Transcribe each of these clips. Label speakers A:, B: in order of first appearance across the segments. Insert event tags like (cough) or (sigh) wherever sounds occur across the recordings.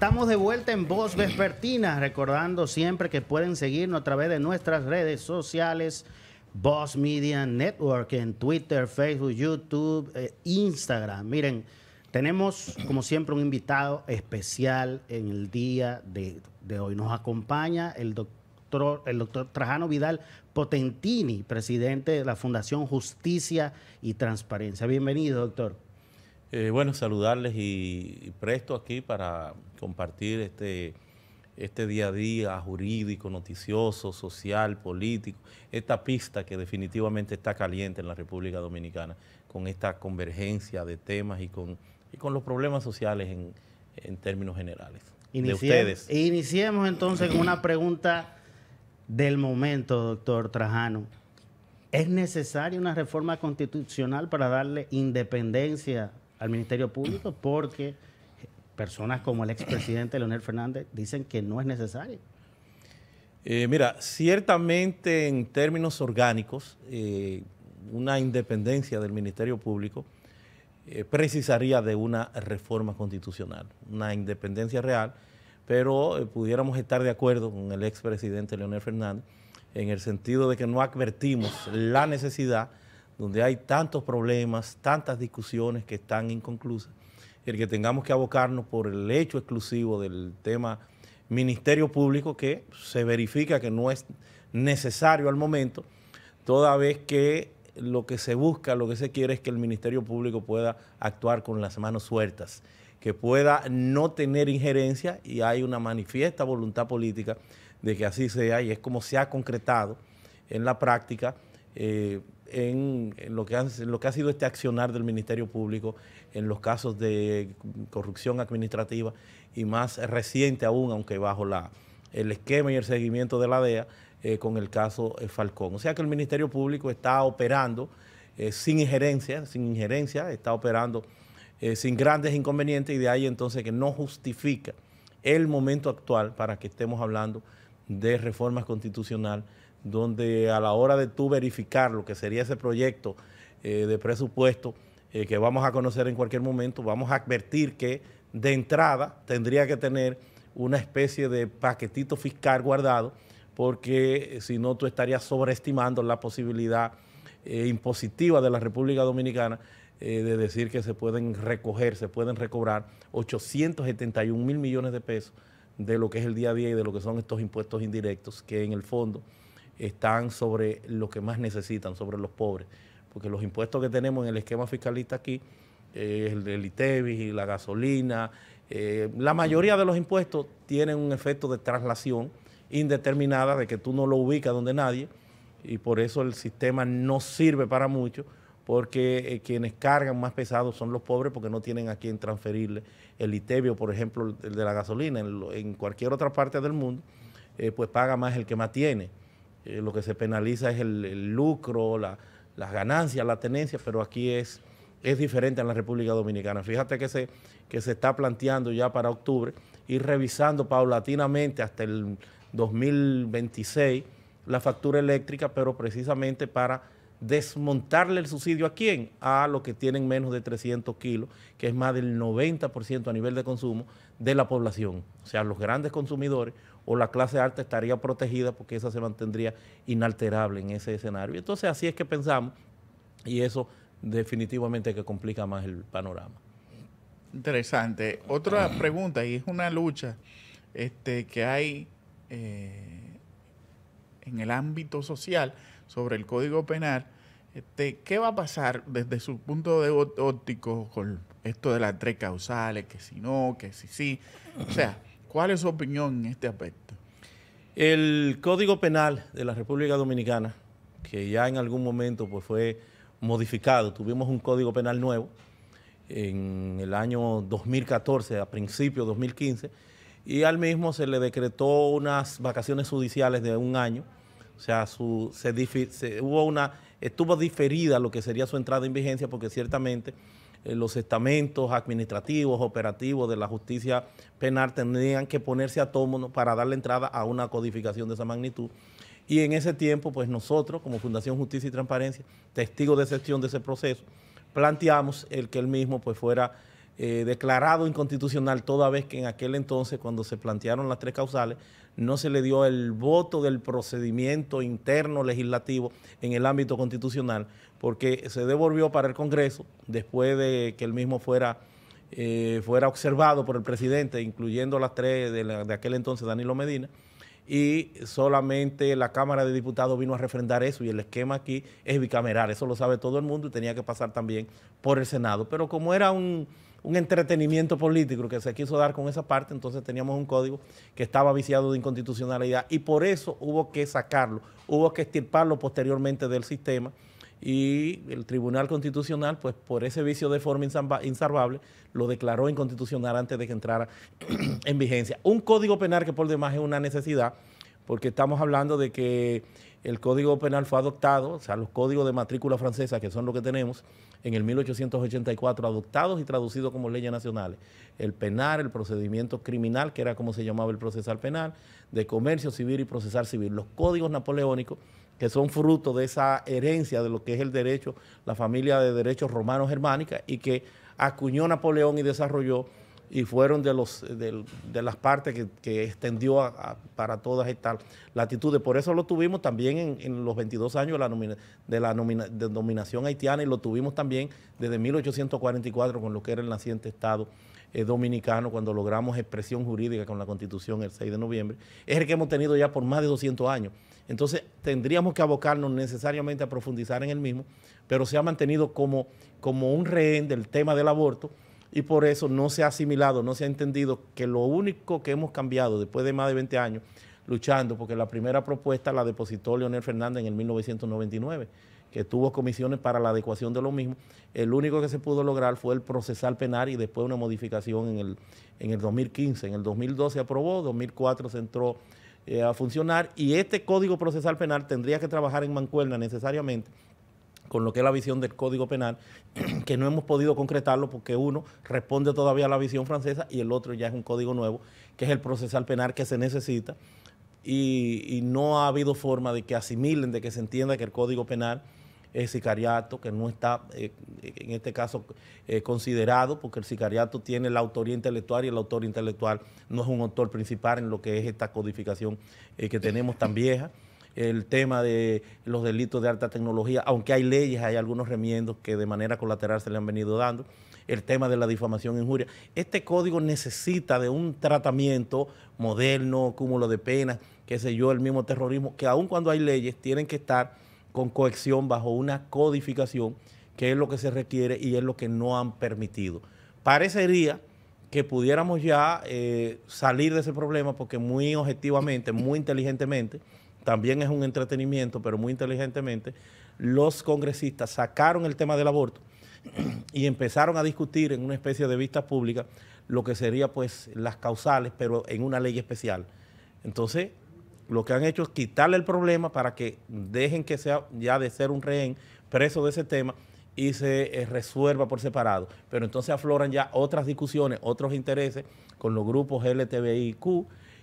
A: Estamos de vuelta en Voz Vespertina, recordando siempre que pueden seguirnos a través de nuestras redes sociales, Voz Media Network, en Twitter, Facebook, YouTube, eh, Instagram. Miren, tenemos como siempre un invitado especial en el día de, de hoy. Nos acompaña el doctor, el doctor Trajano Vidal Potentini, presidente de la Fundación Justicia y Transparencia. Bienvenido, doctor.
B: Eh, bueno, saludarles y, presto aquí para compartir este, este, día a día jurídico, noticioso, social, político, esta pista que definitivamente está caliente en la República Dominicana con esta
A: convergencia
B: de temas y con, los problemas sociales en, términos generales. de ustedes.
A: Iniciemos entonces con una pregunta del momento, doctor Trajano. ¿Es necesaria una reforma constitucional para darle independencia al Ministerio Público porque personas como el expresidente Leonel Fernández dicen que no es necesario. Eh, mira, ciertamente
B: en términos orgánicos, eh, una independencia del Ministerio Público eh, precisaría de una reforma constitucional, una independencia real, pero pudiéramos estar de acuerdo con el expresidente Leonel Fernández en el sentido de que no advertimos la necesidad donde hay tantos problemas, tantas discusiones que están inconclusas, el que tengamos que abocarnos por el hecho exclusivo del tema Ministerio Público que se verifica que no es necesario al momento, toda vez que lo que se busca, lo que se quiere es que el Ministerio Público pueda actuar con las manos sueltas, que pueda no tener injerencia y hay una manifiesta voluntad política de que así sea y es como se ha concretado en la práctica. Eh, en, lo que ha, lo que ha, sido este accionar del Ministerio Público en los casos de corrupción administrativa y más reciente aún, aunque bajo la, el esquema y el seguimiento de la DEA, eh, con el caso eh, Falcón. O sea que el Ministerio Público está operando eh, sin injerencia, sin injerencia, está operando sin grandes inconvenientes y de ahí entonces que no justifica el momento actual para que estemos hablando de reformas constitucionales donde a la hora de tú verificar lo que sería ese proyecto eh, de presupuesto eh, que vamos a conocer en cualquier momento, vamos a advertir que de entrada tendría que tener una especie de paquetito fiscal guardado, porque eh, si no tú estarías sobreestimando la posibilidad impositiva de la República Dominicana de decir que se pueden recoger, se pueden recobrar 871 mil millones de pesos de lo que es el día a día y de lo que son estos impuestos indirectos, que en el fondo están sobre lo que más necesitan, sobre los pobres. Porque los impuestos que tenemos en el esquema fiscalista aquí, eh, el del y la gasolina, eh, la mayoría de los impuestos tienen un efecto de traslación indeterminada, de que tú no lo ubicas donde nadie, y por eso el sistema no sirve para mucho, porque eh, quienes cargan más pesados son los pobres porque no tienen a quién transferirle el ITEVIO, por ejemplo, el de la gasolina, en, cualquier otra parte del mundo, pues paga más el que más tiene. Eh, lo que se penaliza es el, lucro, las ganancias, la tenencia, pero aquí es, es diferente en la República Dominicana. Fíjate que se, que se está planteando ya para octubre ...y revisando paulatinamente hasta el 2026 la factura eléctrica, pero precisamente para desmontarle el subsidio a quién? A los que tienen menos de 300 kilos, que es más del 90% a nivel de consumo de la población. O sea, los grandes consumidores o la clase alta estaría protegida porque esa se mantendría inalterable en ese escenario. Entonces así es que pensamos y eso definitivamente que complica
C: más el panorama. Interesante. Otra pregunta, y es una lucha este, que hay eh, en el ámbito social sobre el Código Penal. Este, ¿Qué va a pasar desde su punto de óptico con esto de las tres causales, que si no, que si sí? O sea, ¿Cuál es su opinión en este aspecto? El Código Penal de la República Dominicana,
B: que ya en algún momento pues, fue modificado, tuvimos un Código Penal nuevo en el año 2014, a principios de 2015, y al mismo se le decretó unas vacaciones judiciales de un año, o sea, su, hubo una, estuvo diferida lo que sería su entrada en vigencia porque ciertamente eh, los estamentos administrativos, operativos de la justicia penal tendrían que ponerse a tomo para darle entrada a una codificación de esa magnitud. Y en ese tiempo, pues nosotros, como Fundación Justicia y Transparencia, testigos de excepción de ese proceso, planteamos el que él mismo pues fuera eh, declarado inconstitucional, toda vez que en aquel entonces, cuando se plantearon las tres causales, no se le dio el voto del procedimiento interno legislativo en el ámbito constitucional, porque se devolvió para el Congreso después de que el mismo fuera, eh, fuera observado por el presidente, incluyendo las tres de aquel entonces, Danilo Medina y solamente la Cámara de Diputados vino a refrendar eso y el esquema aquí es bicameral, eso lo sabe todo el mundo y tenía que pasar también por el Senado. Pero como era un, un entretenimiento político que se quiso dar con esa parte, entonces teníamos un código que estaba viciado de inconstitucionalidad y por eso hubo que sacarlo, hubo que extirparlo posteriormente del sistema y el Tribunal Constitucional, pues por ese vicio de forma insalvable, lo declaró inconstitucional antes de que entrara (clears throat) en vigencia. Un código penal que por demás es una necesidad, porque estamos hablando de que el código penal fue adoptado, o sea, los códigos de matrícula francesa, que son los que tenemos, en el 1884, adoptados y traducidos como leyes nacionales. El penal, el procedimiento criminal, que era como se llamaba el procesal penal, de comercio civil y procesal civil. Los códigos napoleónicos que son fruto de esa herencia de lo que es el derecho, la familia de derechos romanos germánicas y que acuñó Napoleón y desarrolló y fueron de, los, las partes que, extendió para todas estas latitudes. Por eso lo tuvimos también en, los 22 años de la, nominación haitiana y lo tuvimos también desde 1844 con lo que era el naciente Estado dominicano cuando logramos expresión jurídica con la Constitución el 6 de noviembre, es el que hemos tenido ya por más de 200 años. Entonces tendríamos que abocarnos necesariamente a profundizar en el mismo, pero se ha mantenido como, como un rehén del tema del aborto y por eso no se ha asimilado, no se ha entendido que lo único que hemos cambiado después de más de 20 años luchando, porque la primera propuesta la depositó Leonel Fernández en el 1999 que tuvo comisiones para la adecuación de lo mismo, El único que se pudo lograr fue el procesal penal y después una modificación en el, en el 2015. En el 2012 se aprobó, 2004 se entró eh, a funcionar y este código procesal penal tendría que trabajar en mancuerna necesariamente con lo que es la visión del Código Penal, (clears throat) que no hemos podido concretarlo porque uno responde todavía a la visión francesa y el otro ya es un código nuevo, que es el procesal penal que se necesita. y no ha habido forma de que asimilen, de que se entienda que el Código Penal el sicariato, que no está eh, en este caso eh, considerado, porque el sicariato tiene la autoría intelectual y el autor intelectual no es un autor principal en lo que es esta codificación eh, que tenemos tan vieja. El tema de los delitos de alta tecnología, aunque hay leyes, hay algunos remiendos que de manera colateral se le han venido dando. El tema de la difamación e injuria. Este código necesita de un tratamiento moderno, cúmulo de penas, qué sé yo, el mismo terrorismo, que aun cuando hay leyes tienen que estar con cohesión bajo una codificación, que es lo que se requiere y es lo que no han permitido. Parecería que pudiéramos ya eh, salir de ese problema porque muy objetivamente, muy inteligentemente, también es un entretenimiento, pero muy inteligentemente, los congresistas sacaron el tema del aborto (clears throat) y empezaron a discutir en una especie de vista pública lo que sería pues las causales, pero en una ley especial. Entonces, lo que han hecho es quitarle el problema para que dejen que sea ya de ser un rehén preso de ese tema y se eh, resuelva por separado. Pero entonces afloran ya otras discusiones, otros intereses con los grupos LTBIQ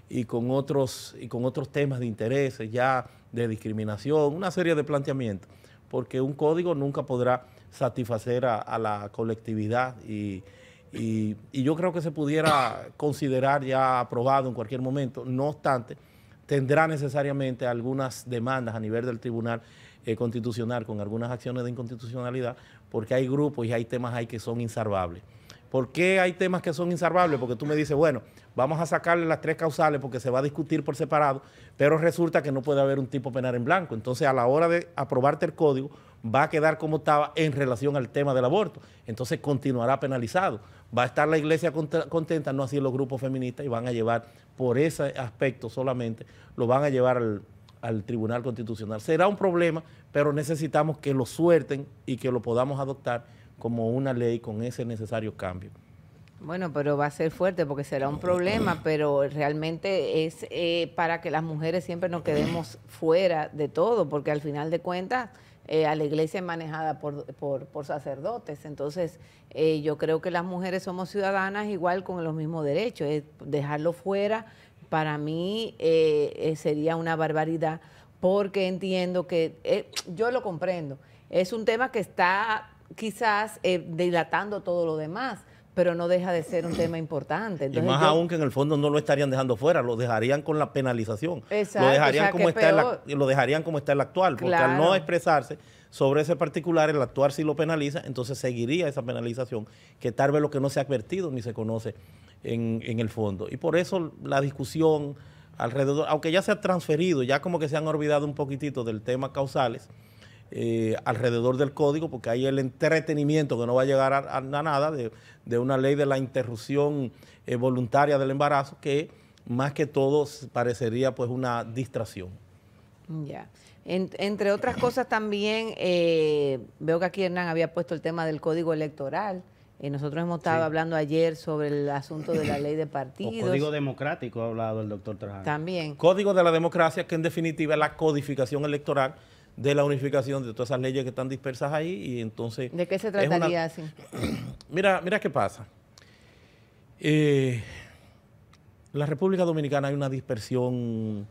B: y con otros, y con otros temas de intereses, ya de discriminación, una serie de planteamientos, porque un código nunca podrá satisfacer a, la colectividad y yo creo que se pudiera considerar ya aprobado en cualquier momento, no obstante tendrá necesariamente algunas demandas a nivel del Tribunal eh, Constitucional con algunas acciones de inconstitucionalidad, porque hay grupos y hay temas ahí que son insalvables. ¿Por qué hay temas que son insalvables? Porque tú me dices, bueno, vamos a sacarle las tres causales porque se va a discutir por separado, pero resulta que no puede haber un tipo penal en blanco. Entonces, a la hora de aprobarte el código, va a quedar como estaba en relación al tema del aborto. Entonces, continuará penalizado. Va a estar la iglesia contenta, no así los grupos feministas, y van a llevar, por ese aspecto solamente, lo van a llevar al, Tribunal Constitucional. Será un problema, pero necesitamos que lo suelten y que lo podamos adoptar como una ley con ese necesario cambio.
D: Bueno, pero va a ser fuerte porque será un problema, (clears throat) pero realmente es eh, para que las mujeres siempre nos quedemos fuera de todo, porque al final de cuentas eh, a la iglesia es manejada por, sacerdotes. Entonces, eh, yo creo que las mujeres somos ciudadanas igual con los mismos derechos. dejarlo fuera para mí sería una barbaridad porque entiendo que, yo lo comprendo, es un tema que está quizás eh, dilatando todo lo demás pero no deja de ser un tema importante. Entonces, y más aún
B: que en el fondo no lo estarían dejando fuera, lo dejarían con la penalización. lo, dejarían como está lo dejarían como está el actual, porque al no expresarse sobre ese particular, el actual si lo penaliza, entonces seguiría esa penalización, que tal vez lo que no se ha advertido ni se conoce en, en el fondo. Y por eso la discusión alrededor, aunque ya se ha transferido, ya como que se han olvidado un poquitito del tema causales, eh, alrededor del código, porque hay el entretenimiento que no va a llegar a, nada de, una ley de la interrupción eh, voluntaria del embarazo que más que todo parecería pues una distracción.
D: Ya. entre otras cosas también, eh, veo que aquí Hernán había puesto el tema del código electoral. y nosotros hemos estado hablando ayer sobre el asunto de la ley de (coughs) partidos. código
A: democrático ha
B: hablado el doctor Trajano. También. Código de la democracia, que en definitiva es la codificación electoral de la unificación de todas esas leyes que están dispersas ahí y entonces... ¿De qué se trataría así? (clears throat) mira, mira qué pasa. En eh, la República Dominicana hay una dispersión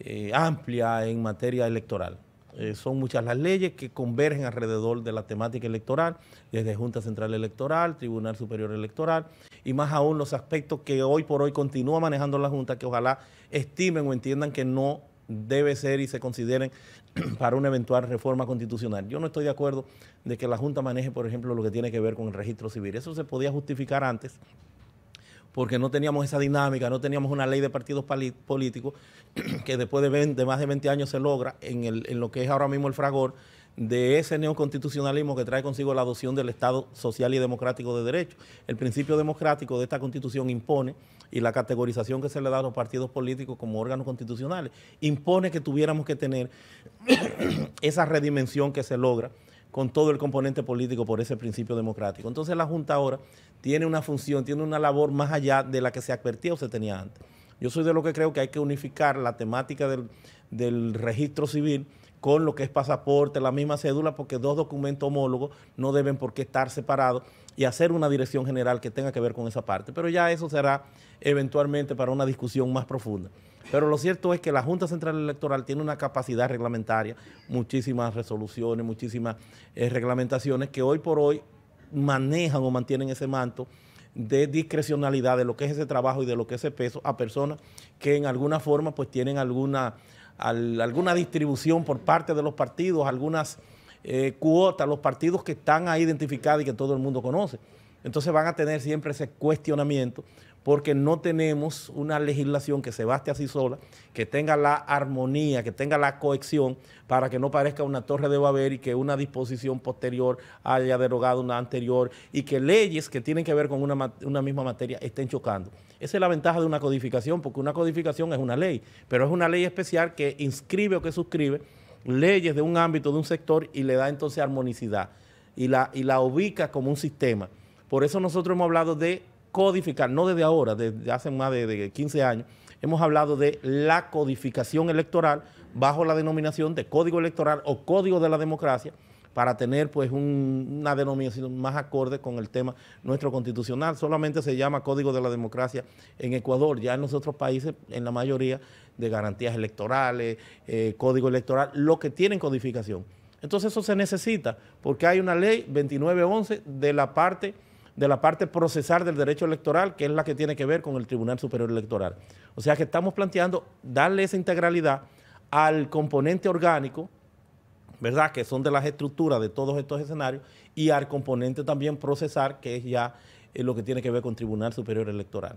B: eh, amplia en materia electoral. Eh, son muchas las leyes que convergen alrededor de la temática electoral, desde Junta Central Electoral, Tribunal Superior Electoral, y más aún los aspectos que hoy por hoy continúa manejando la Junta, que ojalá estimen o entiendan que no debe ser y se consideren (clears throat) para una eventual reforma constitucional. Yo no estoy de acuerdo de que la Junta maneje, por ejemplo, lo que tiene que ver con el registro civil. Eso se podía justificar antes porque no teníamos esa dinámica, no teníamos una ley de partidos políticos (clears throat) que después de, más de 20 años se logra en lo que es ahora mismo el fragor de ese neoconstitucionalismo que trae consigo la adopción del Estado social y democrático de derecho. El principio democrático de esta constitución impone, y la categorización que se le da a los partidos políticos como órganos constitucionales, impone que tuviéramos que tener (coughs) esa redimensión que se logra con todo el componente político por ese principio democrático. Entonces la Junta ahora tiene una función, tiene una labor más allá de la que se advertía o se tenía antes. Yo soy de lo que creo que hay que unificar la temática del, del registro civil con lo que es pasaporte, la misma cédula, porque dos documentos homólogos no deben por qué estar separados y hacer una dirección general que tenga que ver con esa parte. Pero ya eso será eventualmente para una discusión más profunda. Pero lo cierto es que la Junta Central Electoral tiene una capacidad reglamentaria, muchísimas resoluciones, muchísimas eh, reglamentaciones que hoy por hoy manejan o mantienen ese manto de discrecionalidad de lo que es ese trabajo y de lo que es ese peso a personas que en alguna forma pues tienen alguna alguna distribución por parte de los partidos, algunas eh, cuotas, los partidos que están ahí identificados y que todo el mundo conoce. Entonces van a tener siempre ese cuestionamiento porque no tenemos una legislación que se baste así sola, que tenga la armonía, que tenga la cohesión, para que no parezca una torre de Babel y que una disposición posterior haya derogado una anterior y que leyes que tienen que ver con una misma materia estén chocando. Esa es la ventaja de una codificación, porque una codificación es una ley, pero es una ley especial que inscribe o que suscribe leyes de un ámbito, de un sector y le da entonces armonicidad y la, y la ubica como un sistema. Por eso nosotros hemos hablado de codificar, no desde ahora, desde hace más de, de 15 años, hemos hablado de la codificación electoral bajo la denominación de código electoral o código de la democracia para tener pues una denominación más acorde con el tema nuestro constitucional. Solamente se llama Código de la Democracia en Ecuador, ya en los otros países, en la mayoría, de garantías electorales, eh, código electoral, lo que tienen codificación. Entonces eso se necesita, porque hay una ley 2911 de la parte de la parte procesal del derecho electoral, que es la que tiene que ver con el Tribunal Superior Electoral. O sea que estamos planteando darle esa integralidad al componente orgánico ¿verdad? Que son de las estructuras de todos estos escenarios, y al componente también procesar, que es ya eh, lo que tiene que ver con Tribunal Superior Electoral.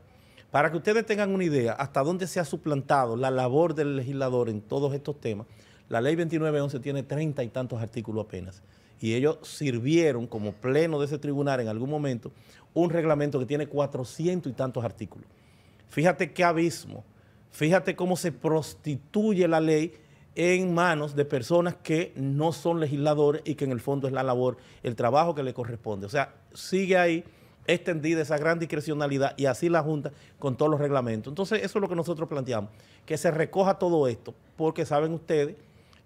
B: Para que ustedes tengan una idea hasta dónde se ha suplantado la labor del legislador en todos estos temas, la ley 2911 tiene treinta y tantos artículos apenas. Y ellos sirvieron como pleno de ese tribunal en algún momento un reglamento que tiene cuatrocientos y tantos artículos. Fíjate qué abismo, fíjate cómo se prostituye la ley en manos de personas que no son legisladores y que en el fondo es la labor, el trabajo que le corresponde. O sea, sigue ahí extendida esa gran discrecionalidad y así la Junta con todos los reglamentos. Entonces, eso es lo que nosotros planteamos, que se recoja todo esto, porque saben ustedes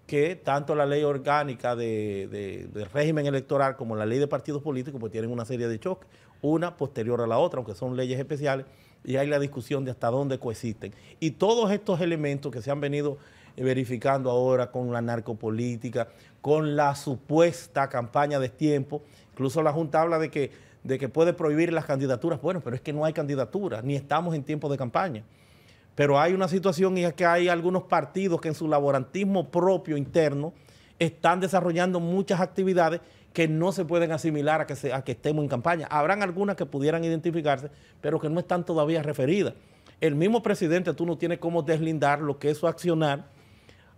B: que tanto la ley orgánica de, del régimen electoral como la ley de partidos políticos pues tienen una serie de choques, una posterior a la otra, aunque son leyes especiales, y hay la discusión de hasta dónde coexisten. Y todos estos elementos que se han venido eh, verificando ahora con la narcopolítica, con la supuesta campaña de tiempo. Incluso la Junta habla de que, de que puede prohibir las candidaturas. Bueno, pero es que no hay candidaturas, ni estamos en tiempo de campaña. Pero hay una situación y es que hay algunos partidos que en su laborantismo propio interno están desarrollando muchas actividades que no se pueden asimilar a que, a que estemos en campaña. Habrán algunas que pudieran identificarse, pero que no están todavía referidas. El mismo presidente, tú no tienes cómo deslindar lo que es su accionar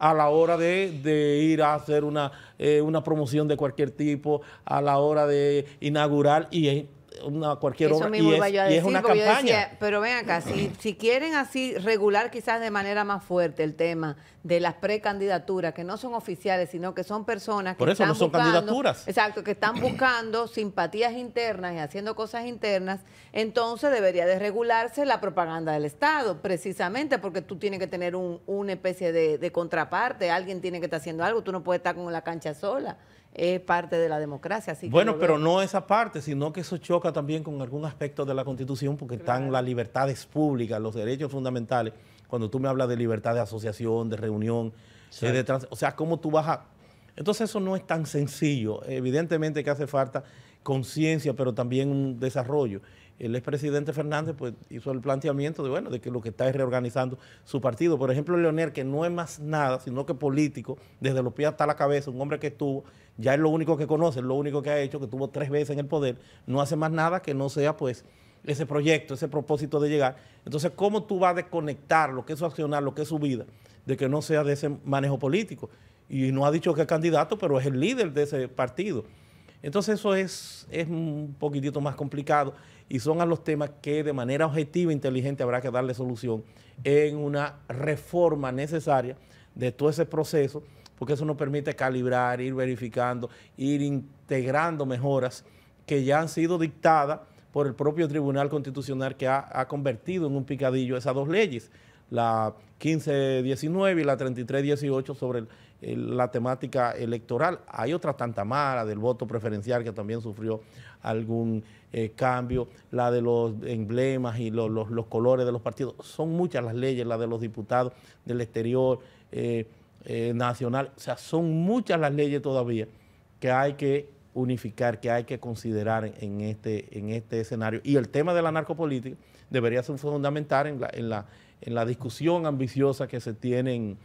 B: a la hora de, ir a hacer una, eh, una promoción de cualquier tipo, a la hora de inaugurar y una cualquier y, es, una campaña.
D: pero ven acá, si, quieren así regular quizás de manera más fuerte el tema de las precandidaturas, que no son oficiales, sino que son personas que Por eso están no son buscando, candidaturas. Exacto, que están buscando simpatías internas y haciendo cosas internas, entonces debería de regularse la propaganda del Estado, precisamente porque tú tienes que tener un, una especie de, de contraparte, alguien tiene que estar haciendo algo, tú no puedes estar con la cancha sola es parte de la democracia. Así bueno, pero no
B: esa parte, sino que eso choca también con algún aspecto de la Constitución, porque están las libertades públicas, los derechos fundamentales. Cuando tú me hablas de libertad de asociación, de reunión, eh, o sea, cómo tú vas a... Entonces eso no es tan sencillo. Evidentemente que hace falta conciencia, pero también un desarrollo el expresidente Fernández pues, hizo el planteamiento de, bueno, de que lo que está es reorganizando su partido. Por ejemplo, Leonel, que no es más nada, sino que político, desde los pies hasta la cabeza, un hombre que estuvo, ya es lo único que conoce, es lo único que ha hecho, que tuvo tres veces en el poder, no hace más nada que no sea pues ese proyecto, ese propósito de llegar. Entonces, ¿cómo tú vas a desconectar lo que es su accionar, lo que es su vida, de que no sea de ese manejo político? Y no ha dicho que es candidato, pero es el líder de ese partido. Entonces eso es, es un poquitito más complicado y son a los temas que de manera objetiva e inteligente habrá que darle solución en una reforma necesaria de todo ese proceso, porque eso nos permite calibrar, ir verificando, ir integrando mejoras que ya han sido dictadas por el propio Tribunal Constitucional que ha, ha convertido en un picadillo esas dos leyes, la 15-19 y la 33-18 sobre la temática electoral. Hay otras tantas la del voto preferencial que también sufrió algún eh, cambio, la de los emblemas y los, colores de los partidos. Son muchas las leyes, la de los diputados del exterior, eh, eh, nacional. O sea, son muchas las leyes todavía que hay que unificar, que hay que considerar en, este, en este escenario. Y el tema de la narcopolítica debería ser fundamental en la, en la discusión ambiciosa que se tiene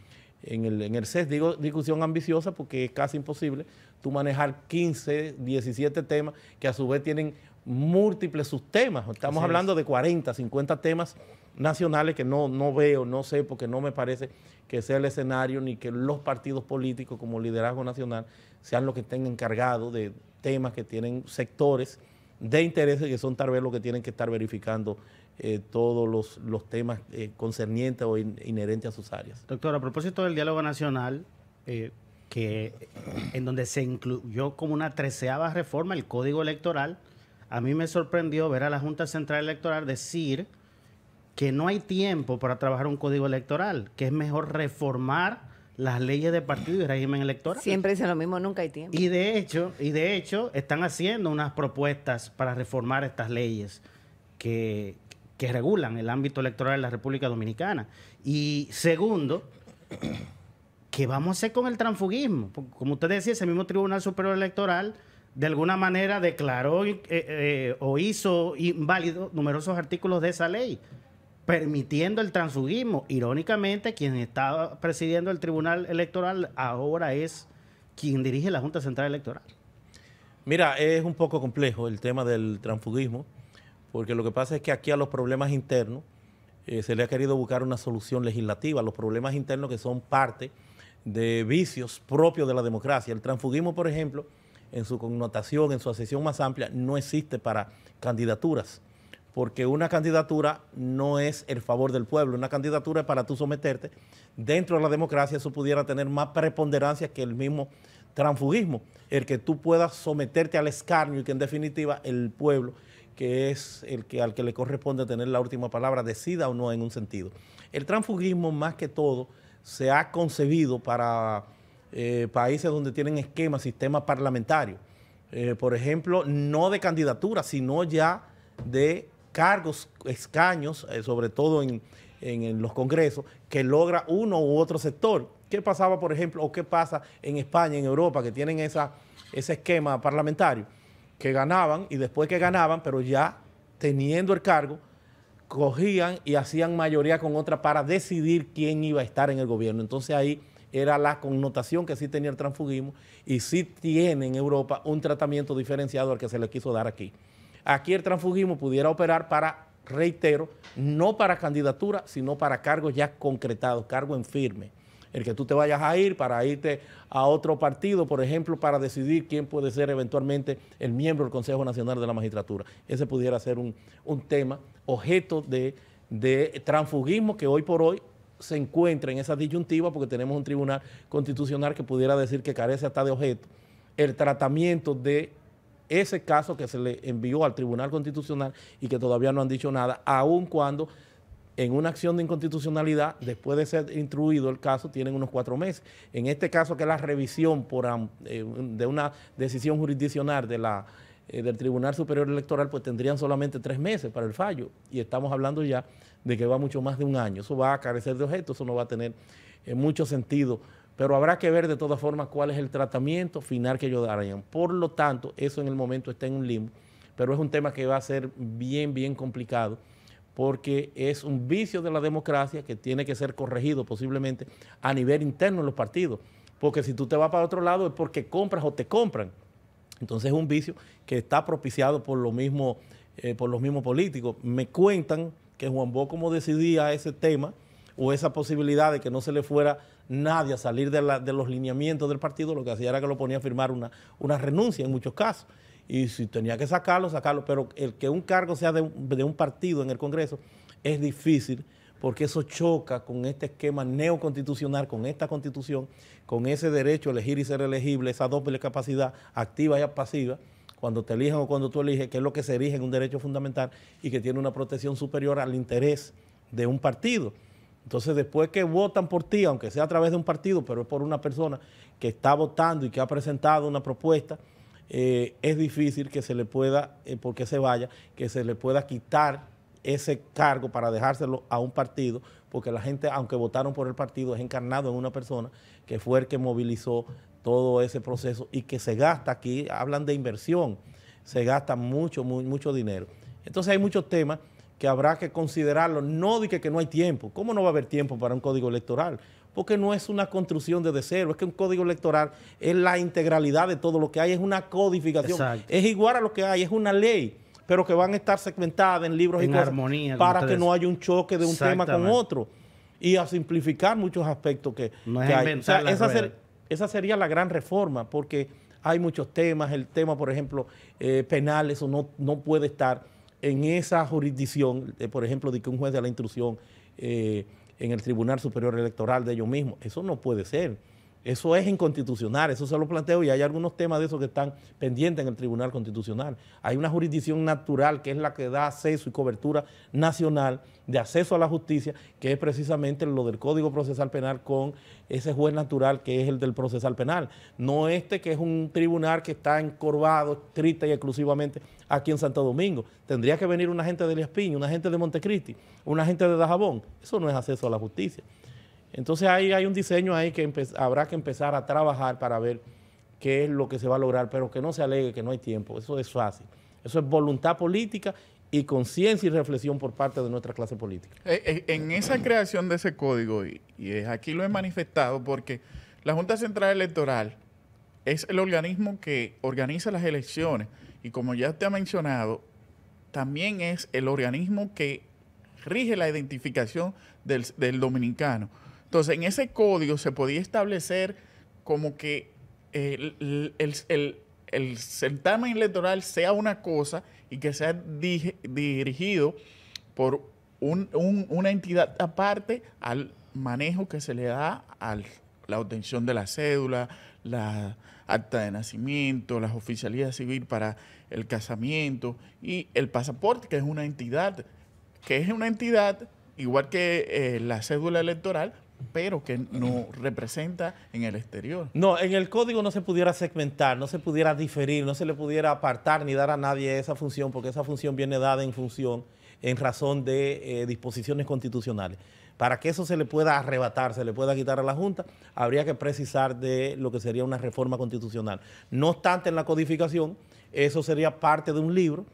B: en, el, CES. Digo discusión ambiciosa porque es casi imposible tú manejar 15, 17 temas que a su vez tienen múltiples subtemas. Estamos hablando de 40, 50 temas nacionales que no, no veo, no sé, porque no me parece que sea el escenario ni que los partidos políticos como liderazgo nacional sean los que estén encargados de temas que tienen sectores de intereses que son tal vez los que tienen que estar verificando eh, todos los, temas eh, concernientes o inherentes a sus áreas.
A: Doctor, a propósito del diálogo nacional, eh, que en donde se incluyó como una treceava reforma el código electoral, a mí me sorprendió ver a la Junta Central Electoral decir que no hay tiempo para trabajar un código electoral, que es mejor reformar las leyes de partido y régimen electoral. Siempre
D: dice lo mismo, nunca hay tiempo.
A: Y de hecho, y de hecho están haciendo unas propuestas para reformar estas leyes que que regulan el ámbito electoral de la República Dominicana. Y segundo, (clears throat) ¿qué vamos a hacer con el transfugismo? como usted decía, ese mismo Tribunal Superior Electoral de alguna manera declaró eh, eh, o hizo inválido numerosos artículos de esa ley, permitiendo el transfugismo. Irónicamente, quien estaba presidiendo el Tribunal Electoral ahora es quien dirige la Junta Central Electoral.
B: Mira, es un poco complejo el tema del transfugismo porque lo que pasa es que aquí a los problemas internos eh, se le ha querido buscar una solución legislativa, los problemas internos que son parte de vicios propios de la democracia. El transfugismo, por ejemplo, en su connotación, en su asesión más amplia, no existe para candidaturas, porque una candidatura no es el favor del pueblo, una candidatura es para tú someterte. Dentro de la democracia eso pudiera tener más preponderancia que el mismo transfugismo, el que tú puedas someterte al escarnio y que en definitiva el pueblo que es el que, al que le corresponde tener la última palabra, decida o no en un sentido. El transfugismo, más que todo, se ha concebido para eh, países donde tienen esquemas, sistemas parlamentarios. Eh, por ejemplo, no de candidatura, sino ya de cargos, escaños, eh, sobre todo en, los congresos, que logra uno u otro sector. ¿Qué pasaba, por ejemplo, o qué pasa en España, en Europa, que tienen esa, ese esquema parlamentario? que ganaban y después que ganaban, pero ya teniendo el cargo, cogían y hacían mayoría con otra para decidir quién iba a estar en el gobierno. Entonces ahí era la connotación que sí tenía el transfugismo y sí tiene en Europa un tratamiento diferenciado al que se le quiso dar aquí. Aquí el transfugismo pudiera operar para, reitero, no para candidatura, sino para cargos ya concretados, cargo en firme el que tú te vayas a ir para irte a otro partido, por ejemplo, para decidir quién puede ser eventualmente el miembro del Consejo Nacional de la Magistratura. Ese pudiera ser un, tema objeto de, de transfugismo que hoy por hoy se encuentra en esa disyuntiva porque tenemos un tribunal constitucional que pudiera decir que carece hasta de objeto el tratamiento de ese caso que se le envió al Tribunal Constitucional y que todavía no han dicho nada, aun cuando en una acción de inconstitucionalidad, después de ser instruido el caso, tienen unos cuatro meses. En este caso, que es la revisión por, eh, de una decisión jurisdiccional de la, eh, del Tribunal Superior Electoral, pues tendrían solamente tres meses para el fallo. Y estamos hablando ya de que va mucho más de un año. Eso va a carecer de objeto, eso no va a tener eh, mucho sentido. Pero habrá que ver de todas formas cuál es el tratamiento final que ellos darían. Por lo tanto, eso en el momento está en un limbo, pero es un tema que va a ser bien, bien complicado porque es un vicio de la democracia que tiene que ser corregido posiblemente a nivel interno en los partidos. Porque si tú te vas para otro lado es porque compras o te compran. Entonces es un vicio que está propiciado por, eh, los mismos políticos. Me cuentan que Juan Bó, como decidía ese tema o esa posibilidad de que no se le fuera nadie a salir de, los lineamientos del partido, lo que hacía era que lo ponía a firmar una renuncia en muchos casos y si tenía que sacarlo, sacarlo. Pero el que un cargo sea de, un partido en el Congreso es difícil porque eso choca con este esquema neoconstitucional, con esta constitución, con ese derecho a elegir y ser elegible, esa doble capacidad activa y pasiva, cuando te elijan o cuando tú eliges, que es lo que se erige en un derecho fundamental y que tiene una protección superior al interés de un partido. Entonces, después que votan por ti, aunque sea a través de un partido, pero es por una persona que está votando y que ha presentado una propuesta, eh, es difícil que se le pueda, eh, porque se vaya, que se le pueda quitar ese cargo para dejárselo a un partido, porque la gente, aunque votaron por el partido, es encarnado en una persona que fue el que movilizó todo ese proceso y que se gasta aquí, hablan de inversión, se gasta mucho, mucho dinero. Entonces hay muchos temas que habrá que considerarlo, no de que, que no hay tiempo, ¿cómo no va a haber tiempo para un código electoral? porque no es una construcción desde cero, es que un código electoral es la integralidad de todo lo que hay, es una codificación, es igual a lo que hay, es una ley pero que van a estar segmentadas en libros y cosas para que no haya un choque de un tema con otro y a simplificar muchos aspectos que, hay. esa, sería la gran reforma, porque hay muchos temas, el tema, por ejemplo, eh, penal, eso no, no puede estar en esa jurisdicción, por ejemplo, de que un juez de la instrucción eh, en el Tribunal Superior Electoral de ellos mismos. Eso no puede ser. Eso es inconstitucional, eso se lo planteo y hay algunos temas de eso que están pendientes en el Tribunal Constitucional. Hay una jurisdicción natural que es la que da acceso y cobertura nacional de acceso a la justicia, que es precisamente lo del Código Procesal Penal con ese juez natural que es el del procesal penal. No este que es un tribunal que está encorvado triste y exclusivamente aquí en Santo Domingo. Tendría que venir una gente de El una gente de Montecristi, una gente de Dajabón. Eso no es acceso a la justicia. Entonces ahí hay un diseño ahí que habrá que empezar a trabajar para ver qué es lo que se va a lograr, pero que no se alegue que no hay tiempo, eso es fácil. Eso es voluntad política
C: y conciencia y reflexión por parte de nuestra clase política. Eh, eh, en esa creación de ese código, y, aquí lo he manifestado porque la Junta Central Electoral es el organismo que organiza las elecciones y como ya te ha mencionado, también es el organismo que rige la identificación del dominicano. Entonces, en ese código se podía establecer como que eh, el, el, certamen electoral sea una cosa y que sea dirigido por un, una entidad aparte al manejo que se le da a la obtención de la cédula, la acta de nacimiento, las oficialidades civil para el casamiento y el pasaporte, que es una entidad, que es una entidad igual que eh, la cédula electoral, pero que no representa en el exterior. No, en el código no se
B: pudiera segmentar, no se pudiera diferir, no se le pudiera apartar ni dar a nadie esa función, porque esa función viene dada en función, en razón de eh, disposiciones constitucionales. Para que eso se le pueda arrebatar, se le pueda quitar a la Junta, habría que precisar de lo que sería una reforma constitucional. No obstante, en la codificación, eso sería parte de un libro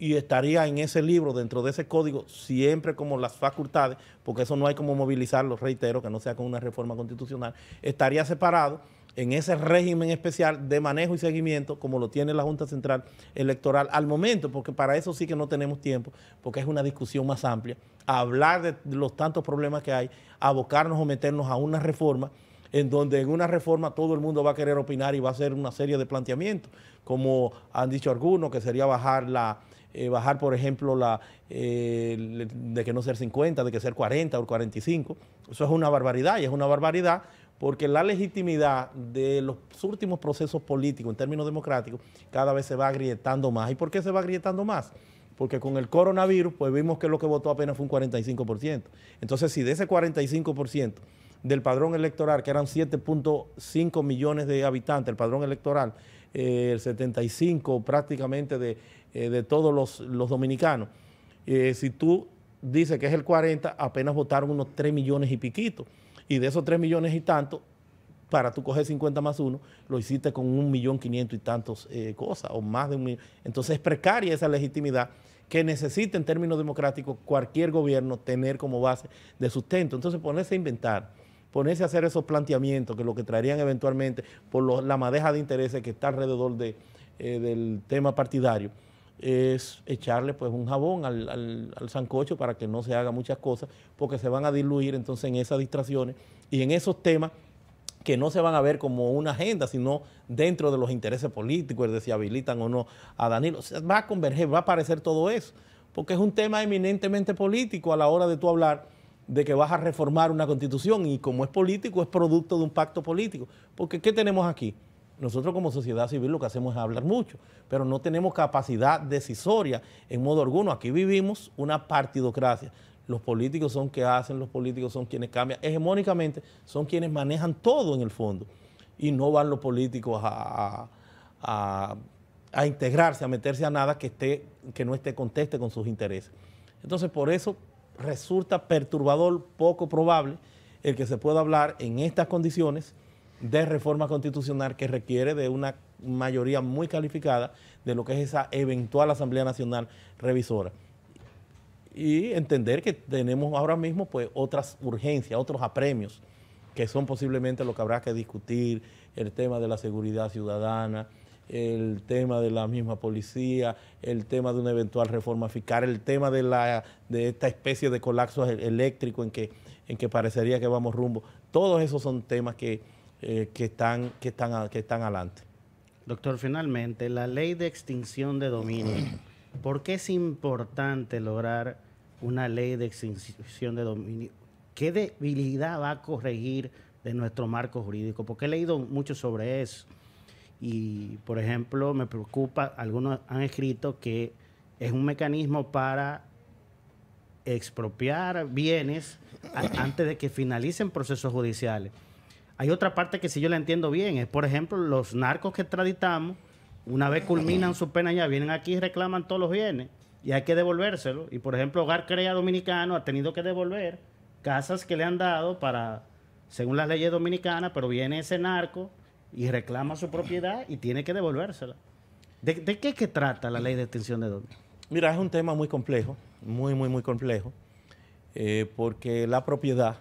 B: y estaría en ese libro, dentro de ese código, siempre como las facultades, porque eso no hay como movilizarlo, reitero, que no sea con una reforma constitucional, estaría separado en ese régimen especial de manejo y seguimiento como lo tiene la Junta Central Electoral al momento, porque para eso sí que no tenemos tiempo, porque es una discusión más amplia, hablar de los tantos problemas que hay, abocarnos o meternos a una reforma en donde en una reforma todo el mundo va a querer opinar y va a hacer una serie de planteamientos, como han dicho algunos, que sería bajar la, eh, bajar, por ejemplo, la, eh, de que no ser 50, de que ser 40 o 45. Eso es una barbaridad y es una barbaridad porque la legitimidad de los últimos procesos políticos en términos democráticos cada vez se va agrietando más. ¿Y por qué se va agrietando más? porque con el coronavirus, pues vimos que lo que votó apenas fue un 45%. Entonces, si de ese 45% del padrón electoral, que eran 7.5 millones de habitantes, el padrón electoral, eh, el 75 prácticamente eh, de, todos los, dominicanos. Eh, si tú dices que es el 40, apenas votaron unos 3 millones y piquito. Y de esos 3 millones y tantos, para tú coger 50 más 1, lo hiciste con un millón 500 y tantos cosas, o más de un millón. Entonces es precaria esa legitimidad que necesita en términos democráticos cualquier gobierno tener como base de sustento. Entonces ponerse a inventar ponerse a hacer esos planteamientos que lo que traerían eventualmente por la madeja de intereses que está alrededor eh, del tema partidario es echarle pues un jabón al, sancocho para que no se haga muchas cosas, porque se van a diluir entonces en esas distracciones y en esos temas que no se van a ver como una agenda, sino dentro de los intereses políticos, de si habilitan o no a Danilo. va a converger, va a aparecer todo eso, porque es un tema eminentemente político a la hora de tú hablar de que vas a reformar una constitución y como es político es producto de un pacto político. Porque ¿qué tenemos aquí? Nosotros como sociedad civil lo que hacemos es hablar mucho, pero no tenemos capacidad decisoria en modo alguno. Aquí vivimos una partidocracia. Los políticos son que hacen, los políticos son quienes cambian. Hegemónicamente son quienes manejan todo en el fondo. Y no van los políticos a, a, a integrarse, a meterse a nada que, esté, que no esté conteste con sus intereses. Entonces, por eso resulta perturbador, poco probable, el que se pueda hablar en estas condiciones de reforma constitucional que requiere de una mayoría muy calificada de lo que es esa eventual Asamblea Nacional Revisora. Y entender que tenemos ahora mismo pues otras urgencias, otros apremios, que son posiblemente lo que habrá que discutir, el tema de la seguridad ciudadana, el tema de la misma policía, el tema de una eventual reforma fiscal, el tema de, la, de esta especie de colapso e-, eléctrico en que, en que parecería que vamos rumbo. Todos esos son temas que, eh, están, que, están, que están adelante.
A: Doctor, finalmente, la ley de extinción de dominio. (clears throat) ¿Por qué es importante lograr una ley de extinción de dominio? ¿Qué debilidad va a corregir de nuestro marco jurídico? Porque he leído mucho sobre eso. Y, por ejemplo, me preocupa, algunos han escrito que es un mecanismo para expropiar bienes (coughs) antes de que finalicen procesos judiciales. Hay otra parte que si yo la entiendo bien, es por ejemplo los narcos que extraditamos, una vez culminan su pena ya vienen aquí y reclaman todos los bienes y hay que devolvérselo. Y por ejemplo, Hogar Crea Dominicano ha tenido que devolver casas que le han dado para, según las leyes dominicanas, pero viene ese narco y reclama su propiedad y tiene que devolvérsela. ¿De, qué trata la ley de extinción de dominio? Mira, es un
B: tema muy complejo, muy, muy, muy complejo, eh, porque la propiedad,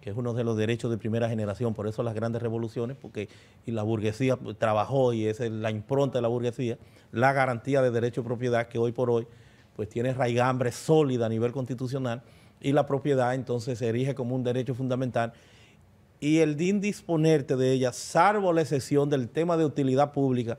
B: que es uno de los derechos de primera generación, por eso las grandes revoluciones, porque y la burguesía trabajó y es la impronta de la burguesía, la garantía de derecho de propiedad que hoy por hoy pues tiene raigambre sólida a nivel constitucional y la propiedad entonces se erige como un derecho fundamental y el de disponerte de ella, salvo la excepción del tema de utilidad pública,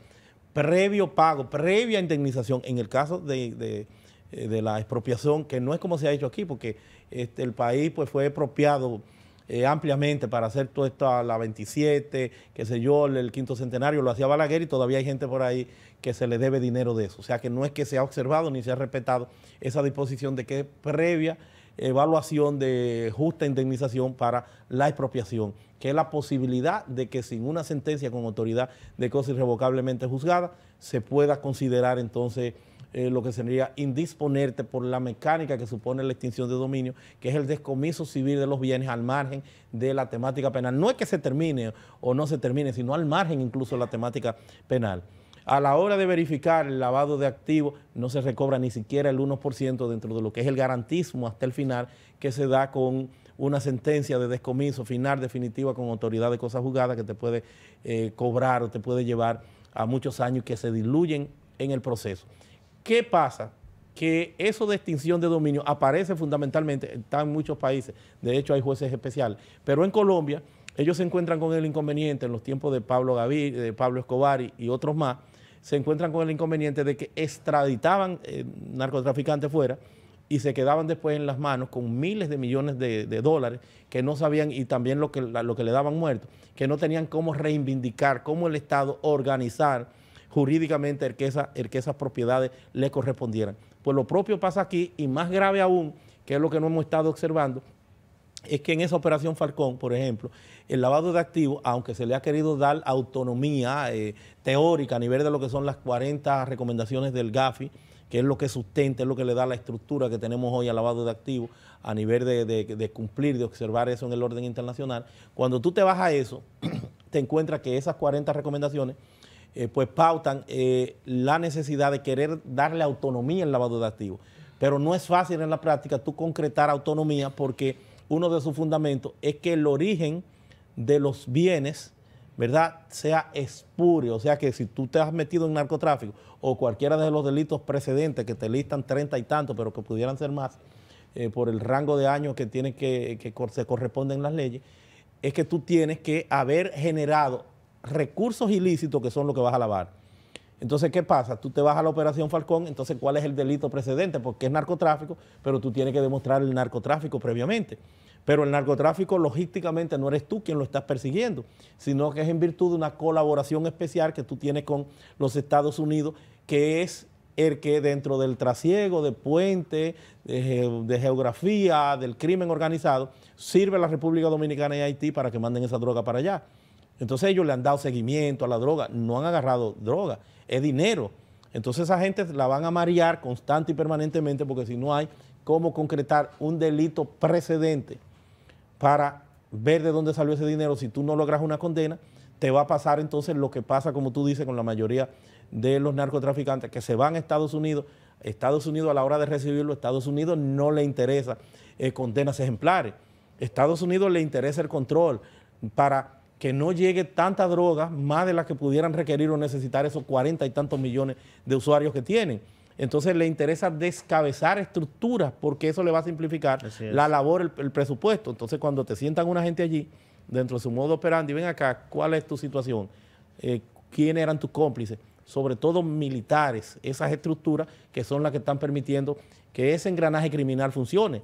B: previo pago, previa indemnización, en el caso de, eh, la expropiación, que no es como se ha hecho aquí, porque este, el país pues, fue expropiado eh, ampliamente para hacer esto a la 27, qué sé yo, el, el, quinto centenario, lo hacía Balaguer y todavía hay gente por ahí que se le debe dinero de eso. O sea que no es que se ha observado ni se ha respetado esa disposición de que es previa evaluación de justa indemnización para la expropiación, que es la posibilidad de que sin una sentencia con autoridad de cosa irrevocablemente juzgada se pueda considerar entonces eh, lo que sería indisponerte por la mecánica que supone la extinción de dominio, que es el descomiso civil de los bienes al margen de la temática penal. No es que se termine o no se termine, sino al margen incluso de la temática penal a la hora de verificar el lavado de activos, no se recobra ni siquiera el 1% dentro de lo que es el garantismo hasta el final que se da con una sentencia de descomiso final definitiva con autoridad de cosas juzgadas que te puede eh, cobrar o te puede llevar a muchos años que se diluyen en el proceso. ¿Qué pasa? Que eso de extinción de dominio aparece fundamentalmente, está en muchos países, de hecho hay jueces especiales, pero en Colombia ellos se encuentran con el inconveniente en los tiempos de Pablo, Gaví, de Pablo Escobar y otros más, se encuentran con el inconveniente de que extraditaban eh, narcotraficantes fuera y se quedaban después en las manos con miles de millones de, dólares que no sabían y también lo que, lo que le daban muerto, que no tenían cómo reivindicar, cómo el Estado organizar jurídicamente el que, el que esas propiedades le correspondieran. Pues lo propio pasa aquí y más grave aún, que es lo que no hemos estado observando, es que en esa operación Falcón, por ejemplo, el lavado de activos, aunque se le ha querido dar autonomía eh, teórica a nivel de lo que son las 40 recomendaciones del GAFI, que es lo que sustenta, es lo que le da la estructura que tenemos hoy al lavado de activos a nivel de, cumplir, de observar eso en el orden internacional, cuando tú te vas a eso, (clears throat) te encuentras que esas 40 recomendaciones eh, pues pautan eh, la necesidad de querer darle autonomía al lavado de activos. Pero no es fácil en la práctica tú concretar autonomía porque uno de sus fundamentos es que el origen de los bienes, ¿verdad?, sea espurio. O sea, que si tú te has metido en narcotráfico o cualquiera de los delitos precedentes que te listan treinta y tantos, pero que pudieran ser más eh, por el rango de años que, tiene que, que se corresponden las leyes, es que tú tienes que haber generado recursos ilícitos que son los que vas a lavar. Entonces, ¿qué pasa? Tú te vas a la operación Falcón, entonces, ¿cuál es el delito precedente? Porque es narcotráfico, pero tú tienes que demostrar el narcotráfico previamente. Pero el narcotráfico, logísticamente, no eres tú quien lo estás persiguiendo, sino que es en virtud de una colaboración especial que tú tienes con los Estados Unidos, que es el que dentro del trasiego de puente, de, de, geografía, del crimen organizado, sirve a la República Dominicana y Haití para que manden esa droga para allá. Entonces ellos le han dado seguimiento a la droga, no han agarrado droga, es dinero. Entonces esa gente la van a marear constante y permanentemente porque si no hay cómo concretar un delito precedente para ver de dónde salió ese dinero, si tú no logras una condena, te va a pasar entonces lo que pasa, como tú dices, con la mayoría de los narcotraficantes que se van a Estados Unidos. Estados Unidos a la hora de recibirlo, Estados Unidos no le interesa eh, condenas ejemplares. Estados Unidos le interesa el control para que no llegue tanta droga, más de la que pudieran requerir o necesitar esos cuarenta y tantos millones de usuarios que tienen. Entonces le interesa descabezar estructuras porque eso le va a simplificar la labor, el, presupuesto. Entonces cuando te sientan una gente allí, dentro de su modo operando, y ven acá, ¿cuál es tu situación? Eh, ¿Quiénes eran tus cómplices? Sobre todo militares, esas estructuras que son las que están permitiendo que ese engranaje criminal funcione.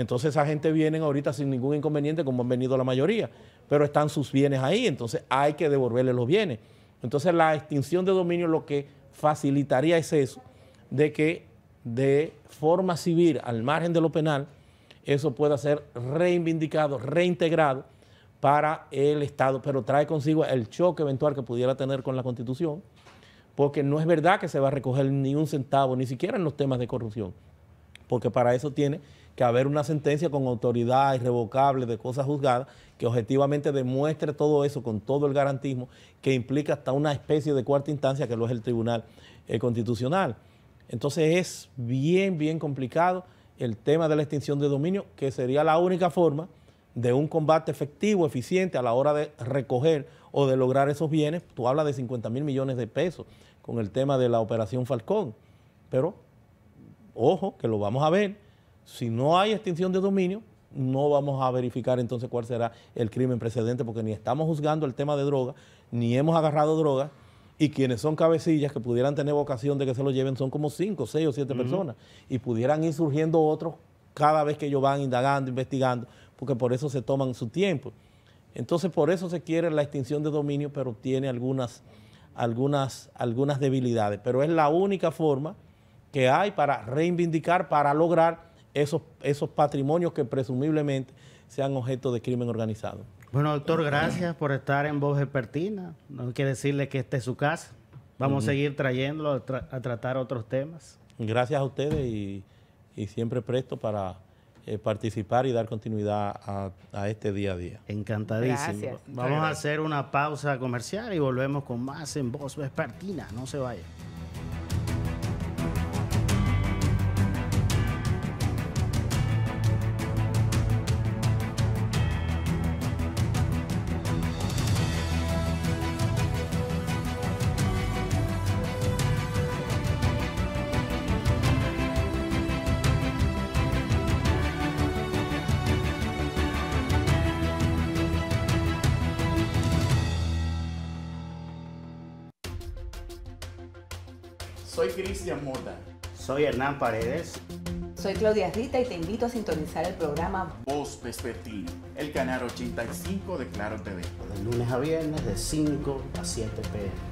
B: Entonces esa gente viene ahorita sin ningún inconveniente, como han venido la mayoría, pero están sus bienes ahí, entonces hay que devolverle los bienes. Entonces la extinción de dominio lo que facilitaría es eso, de que de forma civil, al margen de lo penal, eso pueda ser reivindicado, reintegrado para el Estado, pero trae consigo el choque eventual que pudiera tener con la Constitución, porque no es verdad que se va a recoger ni un centavo, ni siquiera en los temas de corrupción, porque para eso tiene que haber una sentencia con autoridad irrevocable de cosas juzgadas que objetivamente demuestre todo eso con todo el garantismo que implica hasta una especie de cuarta instancia que lo es el Tribunal eh, Constitucional. Entonces es bien, bien complicado el tema de la extinción de dominio, que sería la única forma de un combate efectivo, eficiente a la hora de recoger o de lograr esos bienes. Tú hablas de 50 mil millones de pesos con el tema de la operación Falcón, pero ojo, que lo vamos a ver si no hay extinción de dominio, no vamos a verificar entonces cuál será el crimen precedente, porque ni estamos juzgando el tema de droga, ni hemos agarrado droga y quienes son cabecillas que pudieran tener vocación de que se lo lleven son como cinco, seis o siete personas, y pudieran ir surgiendo otros cada vez que ellos van indagando, investigando, porque por eso se toman su tiempo. Entonces, por eso se quiere la extinción de dominio, pero tiene algunas, algunas, algunas debilidades. Pero es la única forma que hay para reivindicar, para lograr esos, esos patrimonios que presumiblemente sean objeto de crimen organizado.
A: Bueno, doctor, gracias por estar en Voz Expertina. No quiere decirle que esté es su casa. Vamos a seguir trayéndolo a, tratar otros temas.
B: Gracias a ustedes y, siempre presto para eh, participar y dar continuidad a, este día
A: a día. Encantadísimo. Vamos a hacer una pausa comercial y volvemos con más en Voz Vespertina. No se vayan.
C: Paredes.
D: Soy Claudia Rita y te invito a sintonizar el programa
C: Voz Vespertina, el canal 85 de Claro TV.
A: De lunes a viernes de 5 a 7 pm.